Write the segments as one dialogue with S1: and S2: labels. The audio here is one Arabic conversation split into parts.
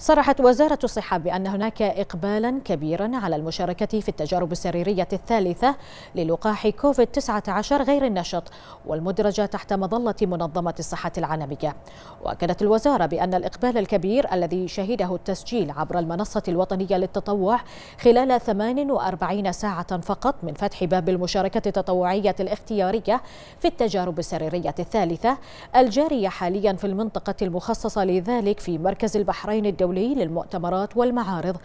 S1: صرحت وزارة الصحة بأن هناك إقبالا كبيرا على المشاركة في التجارب السريرية الثالثة للقاح كوفيد-19 غير النشط والمدرجة تحت مظلة منظمة الصحة العالمية وأكدت الوزارة بأن الإقبال الكبير الذي شهده التسجيل عبر المنصة الوطنية للتطوع خلال 48 ساعة فقط من فتح باب المشاركة التطوعية الاختيارية في التجارب السريرية الثالثة الجارية حاليا في المنطقة المخصصة لذلك في مركز البحرين الدولي الدولي للمؤتمرات والمعارض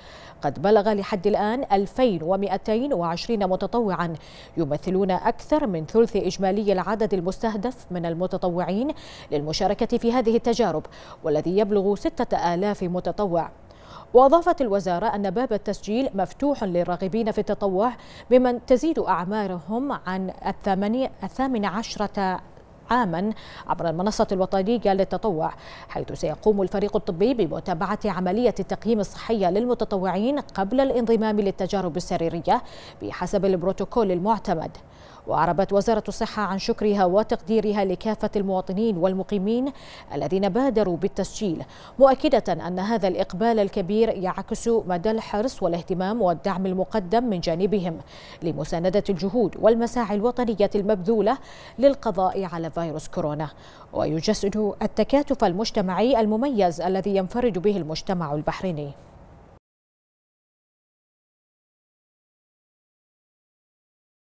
S1: قد بلغ لحد الآن 2220 متطوعا يمثلون أكثر من ثلث إجمالي العدد المستهدف من المتطوعين للمشاركة في هذه التجارب والذي يبلغ 6000 متطوع وأضافت الوزارة أن باب التسجيل مفتوح للراغبين في التطوع بمن تزيد أعمارهم عن الثامن عشرة عاما عبر المنصة الوطنية للتطوع حيث سيقوم الفريق الطبي بمتابعة عملية التقييم الصحية للمتطوعين قبل الانضمام للتجارب السريرية بحسب البروتوكول المعتمد وأعربت وزارة الصحة عن شكرها وتقديرها لكافة المواطنين والمقيمين الذين بادروا بالتسجيل مؤكدة أن هذا الإقبال الكبير يعكس مدى الحرص والاهتمام والدعم المقدم من جانبهم لمساندة الجهود والمساعي الوطنية المبذولة للقضاء على فيروس كورونا ويجسد التكاتف المجتمعي المميز الذي ينفرد به المجتمع البحريني